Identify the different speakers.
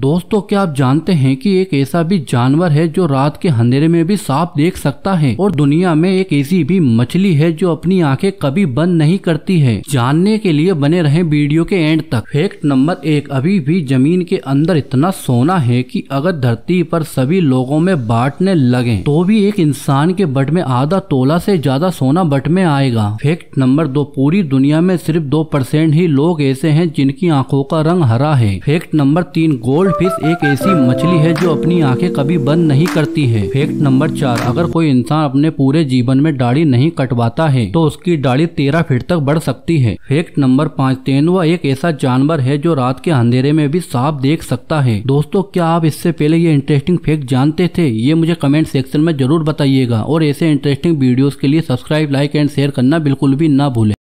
Speaker 1: दोस्तों क्या आप जानते हैं कि एक ऐसा भी जानवर है जो रात के अंधेरे में भी सांप देख सकता है और दुनिया में एक ऐसी भी मछली है जो अपनी आंखें कभी बंद नहीं करती है जानने के लिए बने रहें वीडियो के एंड तक फैक्ट नंबर एक अभी भी जमीन के अंदर इतना सोना है कि अगर धरती पर सभी लोगों में बांटने लगे तो भी एक इंसान के बट में आधा तोला से ज्यादा सोना बट में आएगा फैक्ट नंबर दो पूरी दुनिया में सिर्फ दो परसेंट ही लोग ऐसे है जिनकी आँखों का रंग हरा है फैक्ट नंबर तीन गोल्ड गोल्ड फिश एक ऐसी मछली है जो अपनी आंखें कभी बंद नहीं करती है फैक्ट नंबर चार अगर कोई इंसान अपने पूरे जीवन में दाढ़ी नहीं कटवाता है तो उसकी दाढ़ी तेरह फीट तक बढ़ सकती है फैक्ट नंबर पाँच तेंदुआ एक ऐसा जानवर है जो रात के अंधेरे में भी साफ देख सकता है दोस्तों क्या आप इससे पहले ये इंटरेस्टिंग फैक्ट जानते थे ये मुझे कमेंट सेक्शन में जरूर बताइएगा और ऐसे इंटरेस्टिंग वीडियोज के लिए सब्सक्राइब लाइक एंड शेयर करना बिल्कुल भी ना भूले